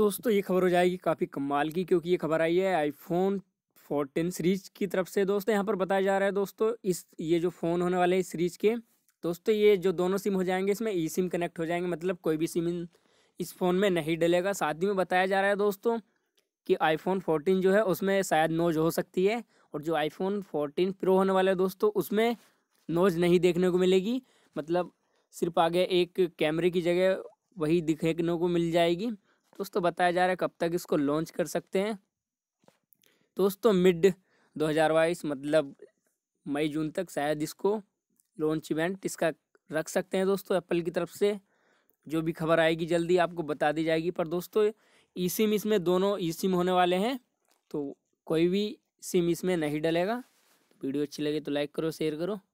दोस्तों ये खबर हो जाएगी काफ़ी कमाल की क्योंकि ये खबर आई है आईफोन फोर्टीन सीरीज की तरफ से दोस्तों यहाँ पर बताया जा रहा है दोस्तों इस ये जो फ़ोन होने वाले इस सीरीज के दोस्तों ये जो दोनों सिम हो जाएंगे इसमें ई सिम कनेक्ट हो जाएंगे मतलब कोई भी सिम इस फ़ोन में नहीं डलेगा साथ ही में बताया जा रहा है दोस्तों कि आईफोन फोर्टीन जो है उसमें शायद नोज हो सकती है और जो आईफोन 14 प्रो होने वाला है दोस्तों उसमें नोज नहीं देखने को मिलेगी मतलब सिर्फ आगे एक कैमरे की जगह वही दिखने को मिल जाएगी दोस्तों तो बताया जा रहा है कब तक इसको लॉन्च कर सकते हैं दोस्तों मिड 2022 मतलब मई जून तक शायद इसको लॉन्च इवेंट इसका रख सकते हैं दोस्तों एप्पल की तरफ से जो भी खबर आएगी जल्दी आपको बता दी जाएगी पर दोस्तों ई सिम इसमें दोनों ई सिम होने वाले हैं तो कोई भी सिम इसमें नहीं डलेगा वीडियो अच्छी लगे तो लाइक करो शेयर करो